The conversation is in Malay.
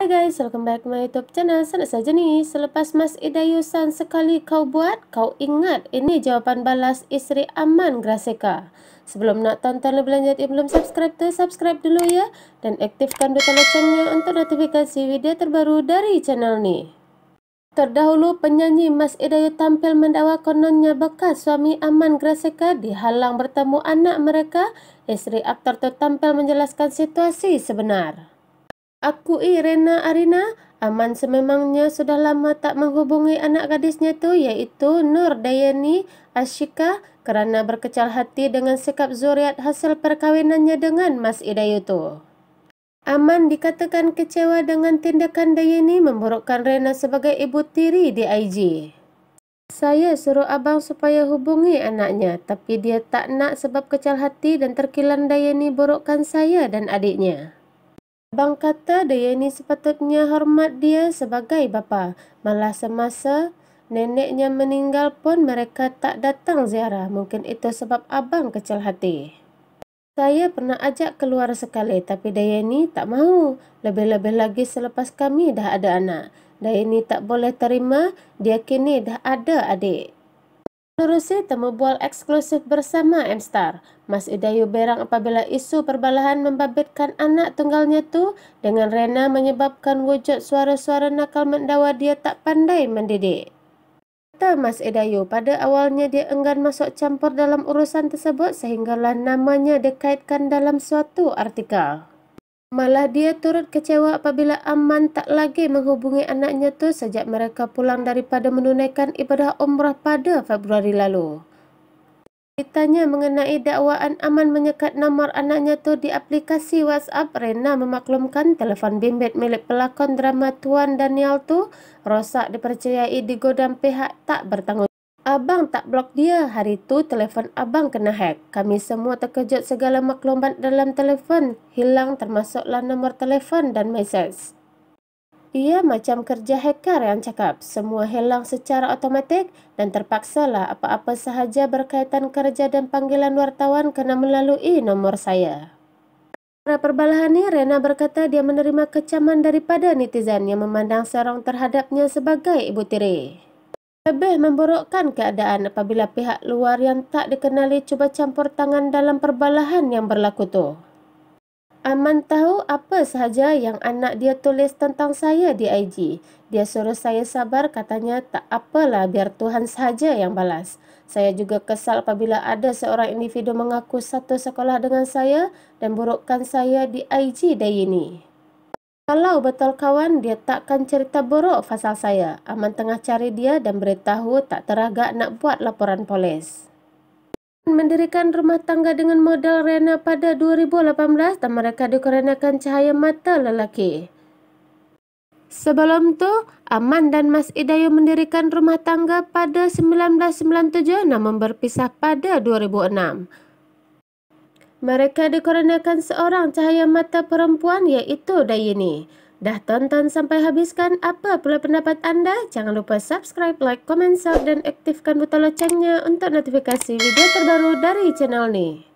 Hai guys, welcome back to my YouTube channel. Senang saja ni. Selepas Mas Ida Yusan sekali kau buat, kau ingat ini jawapan balas isteri Aman Graseka. Sebelum nak tonton lebih lanjut, yang belum subscribe tu, subscribe dulu ya. Dan aktifkan butang loncengnya untuk notifikasi video terbaru dari channel ni. Terdahulu, penyanyi Mas Idayu tampil mendakwa kononnya bekas suami Aman Graseka dihalang bertemu anak mereka. Isteri aktor tu tampil menjelaskan situasi sebenar. Aku Irena eh, Arina, Aman sememangnya sudah lama tak menghubungi anak gadisnya tu iaitu Nur Dayani Ashika kerana berkecal hati dengan sikap zuriat hasil perkahwinannya dengan Mas Idayu tu. Aman dikatakan kecewa dengan tindakan Dayani memburukkan Rena sebagai ibu tiri di IG. Saya suruh abang supaya hubungi anaknya tapi dia tak nak sebab kecal hati dan terkilan Dayani burukkan saya dan adiknya. Abang kata dia ini sepatutnya hormat dia sebagai bapa. Malah semasa neneknya meninggal pun mereka tak datang ziarah. Mungkin itu sebab abang kecil hati. Saya pernah ajak keluar sekali tapi Dayani tak mahu. Lebih-lebih lagi selepas kami dah ada anak. Dayani tak boleh terima dia kini dah ada adik. Terusi bual eksklusif bersama Mstar. Mas Idayu berang apabila isu perbalahan membabitkan anak tunggalnya tu dengan Rena menyebabkan wujud suara-suara nakal mendawa dia tak pandai mendidik. Kata Mas Idayu pada awalnya dia enggan masuk campur dalam urusan tersebut sehinggalah namanya dikaitkan dalam suatu artikel. Malah dia turut kecewa apabila Aman tak lagi menghubungi anaknya tu sejak mereka pulang daripada menunaikan ibadah umrah pada Februari lalu. Ditanya mengenai dakwaan Aman menyekat nomor anaknya tu di aplikasi WhatsApp, Rena memaklumkan telefon bimbit milik pelakon drama Tuan Daniel tu rosak dipercayai di godam pihak tak bertanggungjawab. Abang tak blok dia. Hari tu telefon abang kena hack. Kami semua terkejut segala maklumat dalam telefon. Hilang termasuklah nombor telefon dan mesej. Ia macam kerja hacker yang cakap. Semua hilang secara otomatik dan terpaksalah apa-apa sahaja berkaitan kerja dan panggilan wartawan kena melalui nombor saya. Pada perbalahan ini, Rena berkata dia menerima kecaman daripada netizen yang memandang serong terhadapnya sebagai ibu tiri lebih memburukkan keadaan apabila pihak luar yang tak dikenali cuba campur tangan dalam perbalahan yang berlaku tu. Aman tahu apa sahaja yang anak dia tulis tentang saya di IG. Dia suruh saya sabar katanya tak apalah biar Tuhan sahaja yang balas. Saya juga kesal apabila ada seorang individu mengaku satu sekolah dengan saya dan burukkan saya di IG day ini. Kalau betul kawan, dia takkan cerita buruk pasal saya. Aman tengah cari dia dan beritahu tak teragak nak buat laporan polis. Mendirikan rumah tangga dengan modal Rena pada 2018 dan mereka dikarenakan cahaya mata lelaki. Sebelum tu, Aman dan Mas Idayu mendirikan rumah tangga pada 1997 namun berpisah pada 2006. Mereka dikoronakan seorang cahaya mata perempuan iaitu Dayini. Dah tonton sampai habiskan apa pula pendapat anda? Jangan lupa subscribe, like, komen, share dan aktifkan butang loncengnya untuk notifikasi video terbaru dari channel ni.